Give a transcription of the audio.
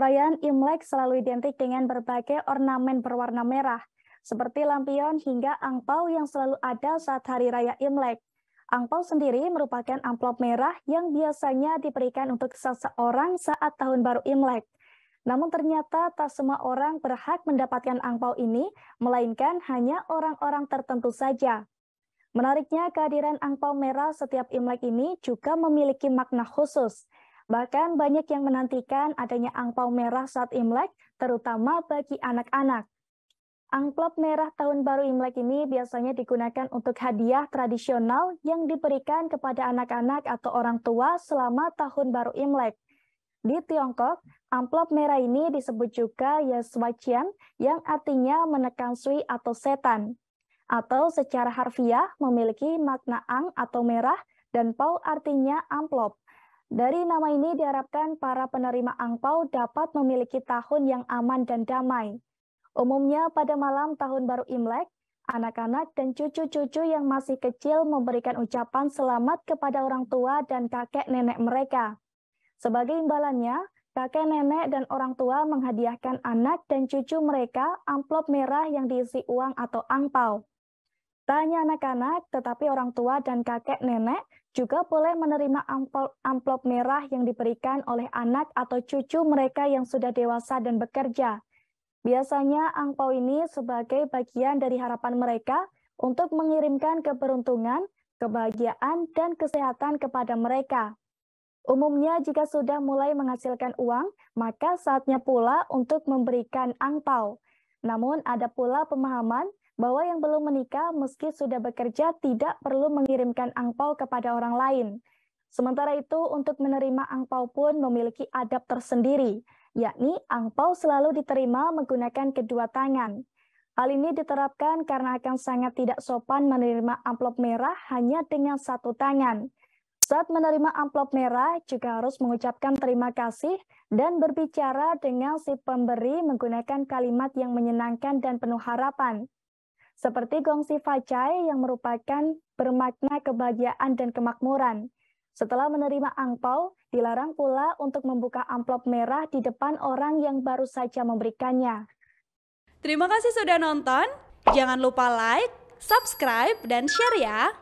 Perayaan Imlek selalu identik dengan berbagai ornamen berwarna merah, seperti lampion hingga angpau yang selalu ada saat Hari Raya Imlek. Angpau sendiri merupakan amplop merah yang biasanya diberikan untuk seseorang saat Tahun Baru Imlek. Namun ternyata tak semua orang berhak mendapatkan angpau ini, melainkan hanya orang-orang tertentu saja. Menariknya, kehadiran angpau merah setiap Imlek ini juga memiliki makna khusus – Bahkan banyak yang menantikan adanya angpau merah saat Imlek, terutama bagi anak-anak. Angklop merah tahun baru Imlek ini biasanya digunakan untuk hadiah tradisional yang diberikan kepada anak-anak atau orang tua selama tahun baru Imlek. Di Tiongkok, amplop merah ini disebut juga Yaswacian yang artinya menekan sui atau setan. Atau secara harfiah memiliki makna ang atau merah dan pau artinya amplop. Dari nama ini diharapkan para penerima angpau dapat memiliki tahun yang aman dan damai. Umumnya pada malam tahun baru Imlek, anak-anak dan cucu-cucu yang masih kecil memberikan ucapan selamat kepada orang tua dan kakek nenek mereka. Sebagai imbalannya, kakek nenek dan orang tua menghadiahkan anak dan cucu mereka amplop merah yang diisi uang atau angpau. Tak hanya anak-anak, tetapi orang tua dan kakek nenek juga boleh menerima amplop, amplop merah yang diberikan oleh anak atau cucu mereka yang sudah dewasa dan bekerja. Biasanya angpau ini sebagai bagian dari harapan mereka untuk mengirimkan keberuntungan, kebahagiaan, dan kesehatan kepada mereka. Umumnya jika sudah mulai menghasilkan uang, maka saatnya pula untuk memberikan angpau. Namun ada pula pemahaman bahwa yang belum menikah meski sudah bekerja tidak perlu mengirimkan angpau kepada orang lain. Sementara itu, untuk menerima angpau pun memiliki adab tersendiri, yakni angpau selalu diterima menggunakan kedua tangan. Hal ini diterapkan karena akan sangat tidak sopan menerima amplop merah hanya dengan satu tangan. Saat menerima amplop merah, juga harus mengucapkan terima kasih dan berbicara dengan si pemberi menggunakan kalimat yang menyenangkan dan penuh harapan seperti Gongsi Facai yang merupakan bermakna kebahagiaan dan kemakmuran. Setelah menerima angpau, dilarang pula untuk membuka amplop merah di depan orang yang baru saja memberikannya. Terima kasih sudah nonton. Jangan lupa like, subscribe, dan share ya.